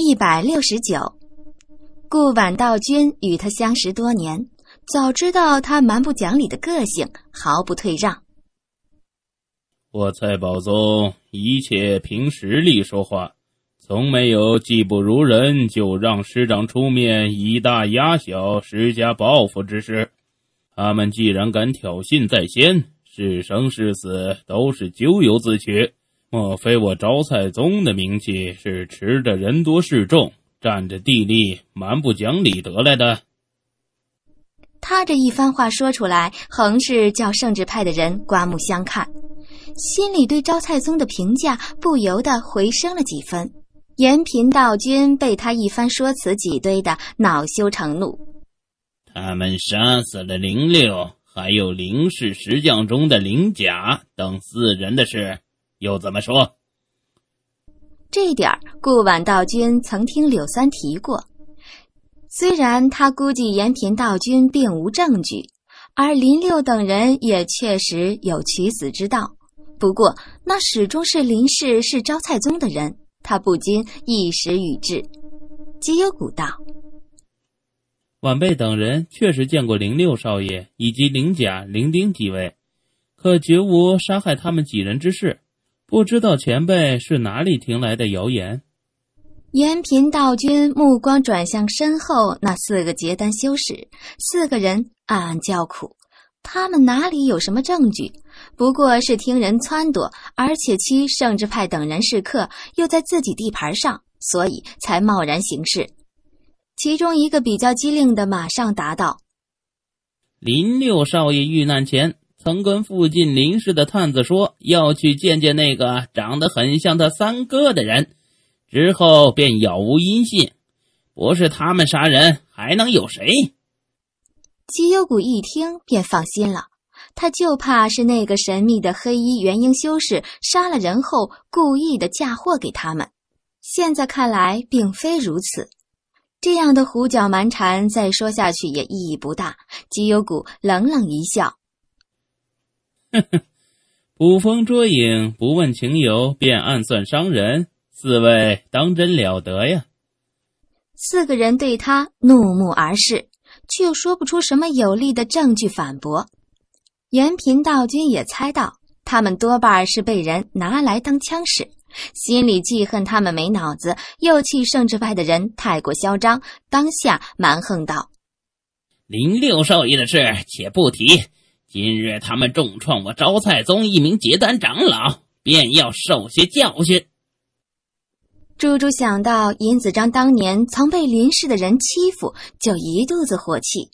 一百六十九，顾晚道君与他相识多年，早知道他蛮不讲理的个性，毫不退让。我蔡宝宗一切凭实力说话，从没有技不如人就让师长出面以大压小、施加报复之事。他们既然敢挑衅在先，是生是死都是咎由自取。莫非我招菜宗的名气是持着人多势众、占着地利、蛮不讲理得来的？他这一番话说出来，横是叫圣旨派的人刮目相看，心里对招菜宗的评价不由得回升了几分。延平道君被他一番说辞挤兑的恼羞成怒，他们杀死了灵六，还有灵氏石匠中的灵甲等四人的事。又怎么说？这点儿顾晚道君曾听柳三提过，虽然他估计延平道君并无证据，而林六等人也确实有取死之道，不过那始终是林氏是招财宗的人，他不禁一时语滞。姬有古道：“晚辈等人确实见过林六少爷以及林甲、林丁几位，可绝无杀害他们几人之事。”不知道前辈是哪里听来的谣言？延平道君目光转向身后那四个结丹修士，四个人暗暗叫苦。他们哪里有什么证据？不过是听人撺掇，而且欺圣之派等人是客，又在自己地盘上，所以才贸然行事。其中一个比较机灵的马上答道：“林六少爷遇难前。”曾跟附近林氏的探子说要去见见那个长得很像他三哥的人，之后便杳无音信。不是他们杀人，还能有谁？姬幽谷一听便放心了，他就怕是那个神秘的黑衣元婴修士杀了人后，故意的嫁祸给他们。现在看来，并非如此。这样的胡搅蛮缠，再说下去也意义不大。姬幽谷冷冷一笑。哼哼，捕风捉影，不问情由便暗算伤人，四位当真了得呀！四个人对他怒目而视，却又说不出什么有力的证据反驳。延平道君也猜到，他们多半是被人拿来当枪使，心里记恨他们没脑子，又气圣之派的人太过嚣张，当下蛮横道：“林六少爷的事，且不提。”今日他们重创我招财宗一名结丹长老，便要受些教训。猪猪想到尹子章当年曾被林氏的人欺负，就一肚子火气。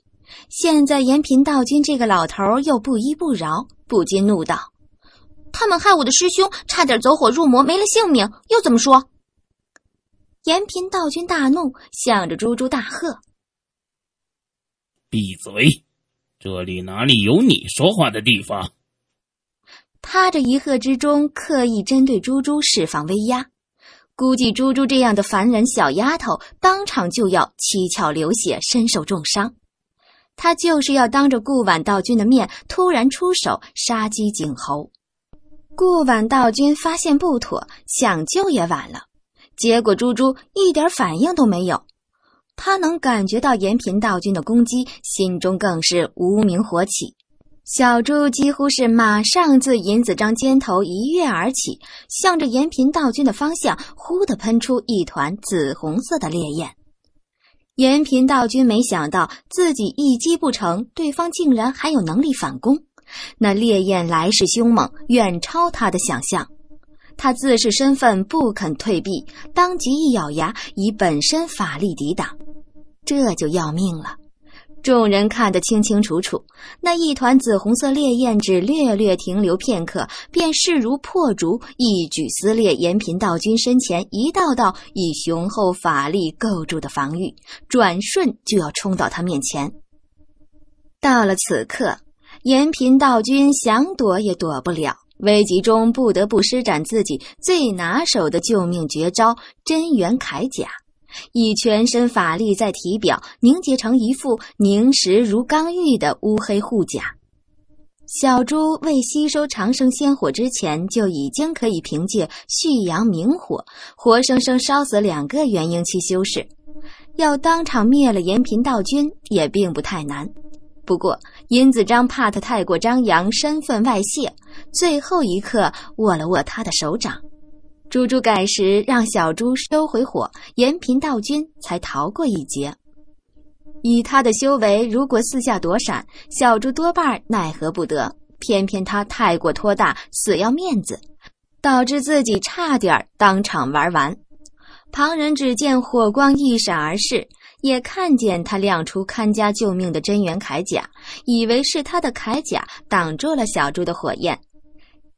现在延平道君这个老头又不依不饶，不禁怒道：“他们害我的师兄，差点走火入魔，没了性命，又怎么说？”延平道君大怒，向着猪猪大喝：“闭嘴！”这里哪里有你说话的地方？他这一喝之中，刻意针对猪猪释放威压，估计猪猪这样的凡人小丫头当场就要七窍流血，身受重伤。他就是要当着顾晚道君的面突然出手，杀鸡儆猴。顾晚道君发现不妥，想救也晚了。结果猪猪一点反应都没有。他能感觉到严平道君的攻击，心中更是无名火起。小猪几乎是马上自银子章肩头一跃而起，向着严平道君的方向，忽地喷出一团紫红色的烈焰。严平道君没想到自己一击不成，对方竟然还有能力反攻。那烈焰来势凶猛，远超他的想象。他自恃身份不肯退避，当即一咬牙，以本身法力抵挡。这就要命了！众人看得清清楚楚，那一团紫红色烈焰只略略停留片刻，便势如破竹，一举撕裂严平道君身前一道道以雄厚法力构筑的防御，转瞬就要冲到他面前。到了此刻，严平道君想躲也躲不了，危急中不得不施展自己最拿手的救命绝招——真元铠甲。以全身法力在体表凝结成一副凝实如刚玉的乌黑护甲。小猪未吸收长生仙火之前，就已经可以凭借蓄阳明火，活生生烧死两个元婴期修士。要当场灭了延平道君，也并不太难。不过殷子章怕他太过张扬，身份外泄，最后一刻握了握他的手掌。猪猪改时让小猪收回火，延平道君才逃过一劫。以他的修为，如果四下躲闪，小猪多半奈何不得。偏偏他太过拖大，死要面子，导致自己差点当场玩完。旁人只见火光一闪而逝，也看见他亮出看家救命的真元铠甲，以为是他的铠甲挡住了小猪的火焰。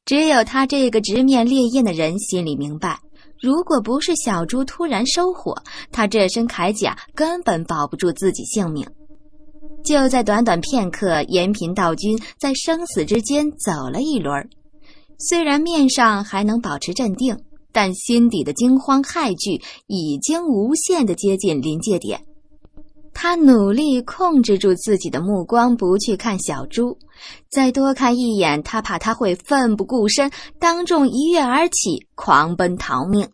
只有他这个直面烈焰的人心里明白，如果不是小猪突然收火，他这身铠甲根本保不住自己性命。就在短短片刻，延平道君在生死之间走了一轮虽然面上还能保持镇定，但心底的惊慌骇惧已经无限的接近临界点。他努力控制住自己的目光，不去看小猪。再多看一眼，他怕他会奋不顾身，当众一跃而起，狂奔逃命。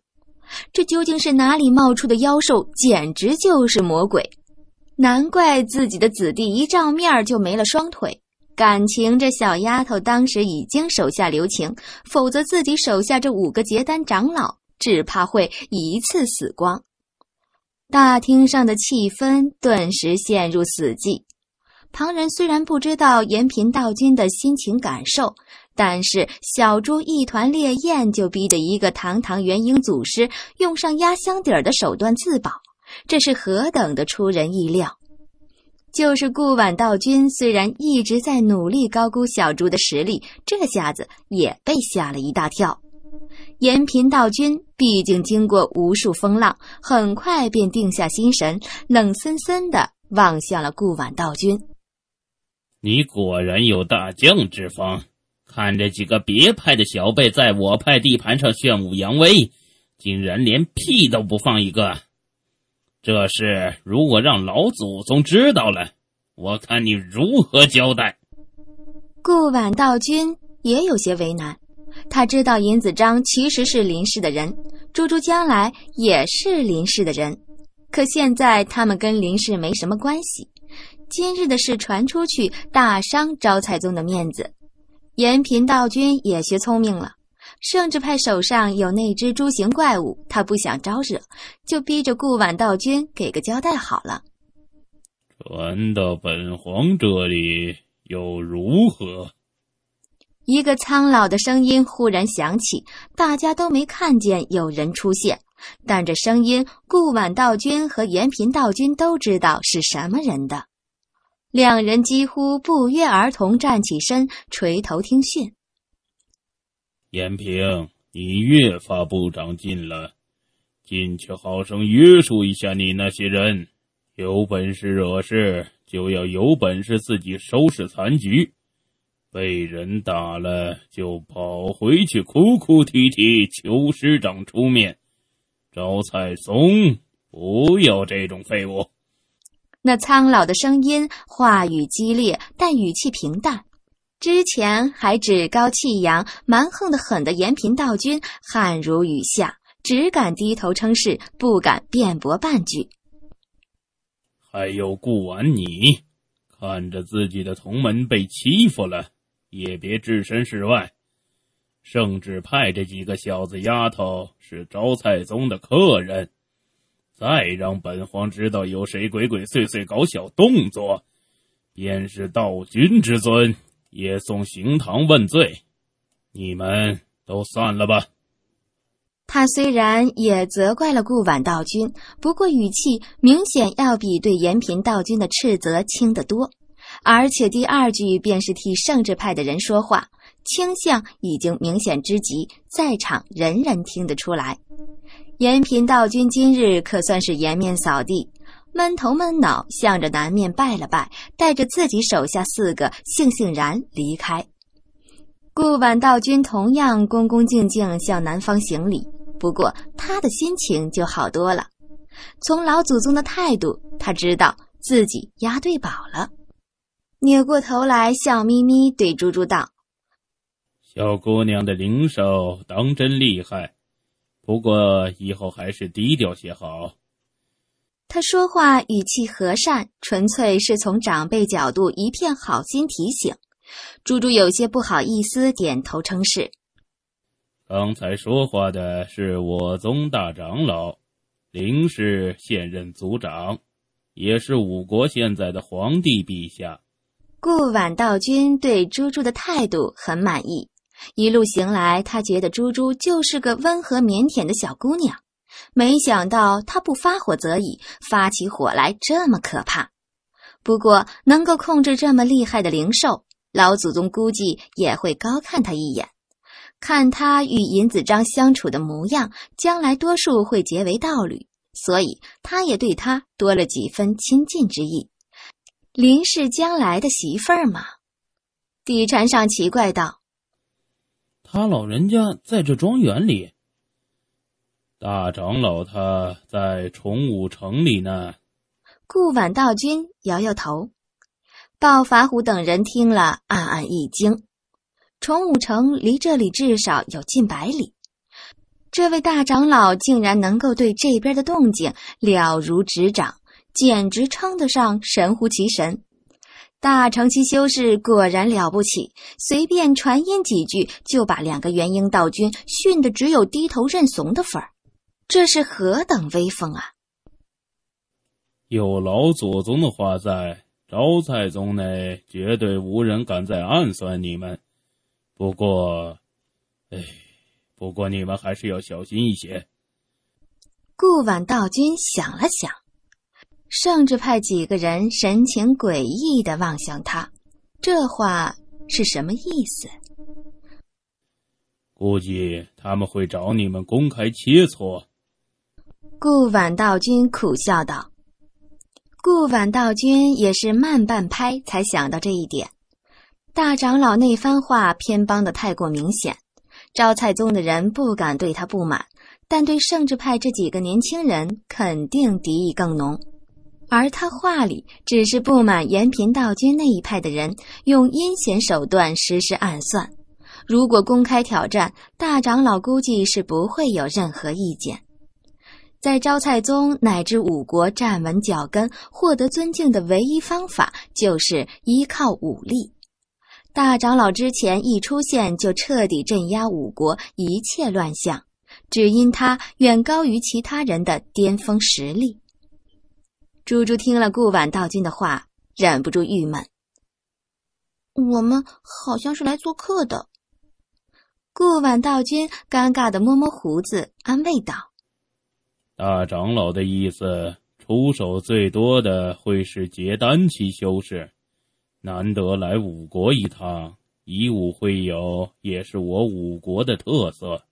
这究竟是哪里冒出的妖兽？简直就是魔鬼！难怪自己的子弟一照面就没了双腿。感情这小丫头当时已经手下留情，否则自己手下这五个结丹长老，只怕会一次死光。大厅上的气氛顿时陷入死寂。旁人虽然不知道延平道君的心情感受，但是小猪一团烈焰就逼得一个堂堂元婴祖师用上压箱底儿的手段自保，这是何等的出人意料！就是顾晚道君虽然一直在努力高估小猪的实力，这下子也被吓了一大跳。延平道君毕竟经过无数风浪，很快便定下心神，冷森森的望向了顾晚道君：“你果然有大将之风，看这几个别派的小辈在我派地盘上炫武扬威，竟然连屁都不放一个。这事如果让老祖宗知道了，我看你如何交代？”顾晚道君也有些为难。他知道尹子章其实是林氏的人，朱珠将来也是林氏的人，可现在他们跟林氏没什么关系。今日的事传出去，大伤招财宗的面子。延平道君也学聪明了，圣旨派手上有那只猪形怪物，他不想招惹，就逼着顾婉道君给个交代好了。传到本皇这里又如何？一个苍老的声音忽然响起，大家都没看见有人出现，但这声音，顾晚道君和延平道君都知道是什么人的。两人几乎不约而同站起身，垂头听讯。延平，你越发不长进了，进去好生约束一下你那些人，有本事惹事就要有本事自己收拾残局。被人打了就跑回去哭哭啼啼求师长出面，招财松不要这种废物。那苍老的声音，话语激烈，但语气平淡。之前还趾高气扬、蛮横的很的延平道君，汗如雨下，只敢低头称是，不敢辩驳半句。还有顾完你看着自己的同门被欺负了。也别置身事外，圣旨派这几个小子丫头是招财宗的客人，再让本皇知道有谁鬼鬼祟祟搞小动作，便是道君之尊也送刑堂问罪。你们都散了吧。他虽然也责怪了顾晚道君，不过语气明显要比对延平道君的斥责轻得多。而且第二句便是替圣旨派的人说话，倾向已经明显之极，在场人人听得出来。延平道君今日可算是颜面扫地，闷头闷脑向着南面拜了拜，带着自己手下四个悻悻然离开。顾晚道君同样恭恭敬敬向南方行礼，不过他的心情就好多了。从老祖宗的态度，他知道自己押对宝了。扭过头来，笑眯眯对猪猪道：“小姑娘的灵兽当真厉害，不过以后还是低调些好。”他说话语气和善，纯粹是从长辈角度一片好心提醒。猪猪有些不好意思，点头称是。刚才说话的是我宗大长老，灵氏现任族长，也是五国现在的皇帝陛下。顾晚道君对猪猪的态度很满意，一路行来，他觉得猪猪就是个温和腼腆的小姑娘。没想到她不发火则已，发起火来这么可怕。不过能够控制这么厉害的灵兽，老祖宗估计也会高看他一眼。看他与银子章相处的模样，将来多数会结为道侣，所以他也对他多了几分亲近之意。林氏将来的媳妇儿吗？地船上奇怪道：“他老人家在这庄园里。大长老他在崇武城里呢。”顾晚道君摇摇头。暴法虎等人听了，暗暗一惊。崇武城离这里至少有近百里，这位大长老竟然能够对这边的动静了如指掌。简直称得上神乎其神，大乘期修士果然了不起，随便传音几句就把两个元婴道君训得只有低头认怂的份儿，这是何等威风啊！有老祖宗的话在，招财宗内绝对无人敢再暗算你们。不过，哎，不过你们还是要小心一些。顾晚道君想了想。圣智派几个人神情诡异的望向他，这话是什么意思？估计他们会找你们公开切磋。顾晚道君苦笑道：“顾晚道君也是慢半拍才想到这一点。大长老那番话偏帮的太过明显，招财宗的人不敢对他不满，但对圣智派这几个年轻人肯定敌意更浓。”而他话里只是不满延平道君那一派的人用阴险手段实施暗算。如果公开挑战大长老，估计是不会有任何意见。在招蔡宗乃至五国站稳脚跟、获得尊敬的唯一方法，就是依靠武力。大长老之前一出现，就彻底镇压五国一切乱象，只因他远高于其他人的巅峰实力。猪珠听了顾晚道君的话，忍不住郁闷。我们好像是来做客的。顾晚道君尴尬的摸摸胡子，安慰道：“大长老的意思，出手最多的会是结丹期修士。难得来五国一趟，以武会友也是我五国的特色。”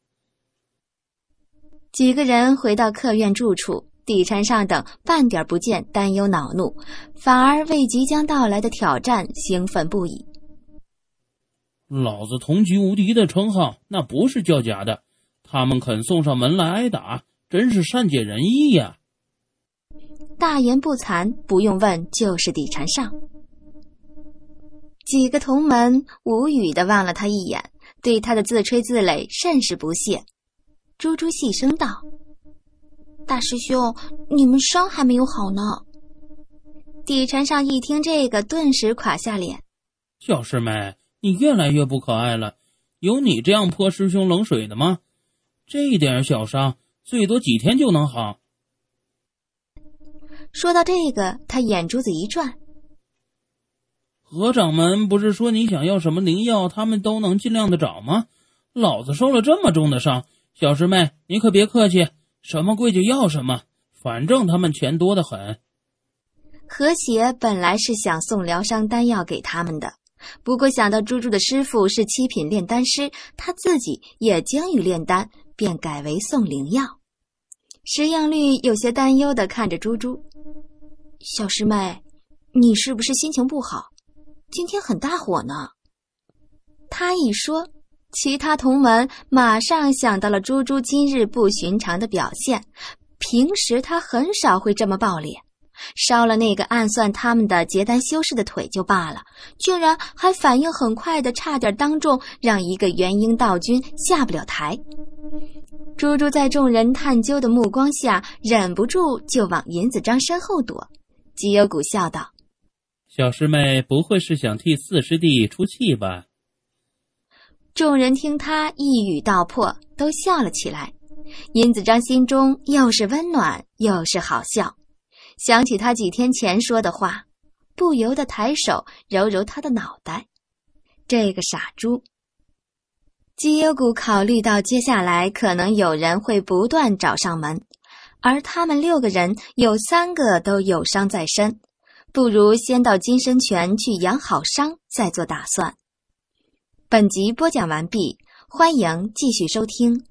几个人回到客院住处。李禅上等半点不见担忧恼怒，反而为即将到来的挑战兴奋不已。老子同级无敌的称号那不是叫假的，他们肯送上门来挨打，真是善解人意呀！大言不惭，不用问，就是李禅上。几个同门无语的望了他一眼，对他的自吹自擂甚是不屑。猪猪细声道。大师兄，你们伤还没有好呢。底禅上一听这个，顿时垮下脸。小师妹，你越来越不可爱了，有你这样泼师兄冷水的吗？这点小伤，最多几天就能好。说到这个，他眼珠子一转。何掌门不是说你想要什么灵药，他们都能尽量的找吗？老子受了这么重的伤，小师妹，你可别客气。什么贵就要什么，反正他们钱多的很。和谐本来是想送疗伤丹药给他们的，不过想到猪猪的师傅是七品炼丹师，他自己也精于炼丹，便改为送灵药。石英绿有些担忧的看着猪猪，小师妹，你是不是心情不好？今天很大火呢。他一说。其他同门马上想到了猪猪今日不寻常的表现，平时他很少会这么暴烈，烧了那个暗算他们的结丹修士的腿就罢了，竟然还反应很快的，差点当众让一个元婴道君下不了台。猪猪在众人探究的目光下，忍不住就往银子章身后躲。基有谷笑道：“小师妹不会是想替四师弟出气吧？”众人听他一语道破，都笑了起来。尹子章心中又是温暖又是好笑，想起他几天前说的话，不由得抬手揉揉他的脑袋。这个傻猪。吉优谷考虑到接下来可能有人会不断找上门，而他们六个人有三个都有伤在身，不如先到金身泉去养好伤，再做打算。本集播讲完毕，欢迎继续收听。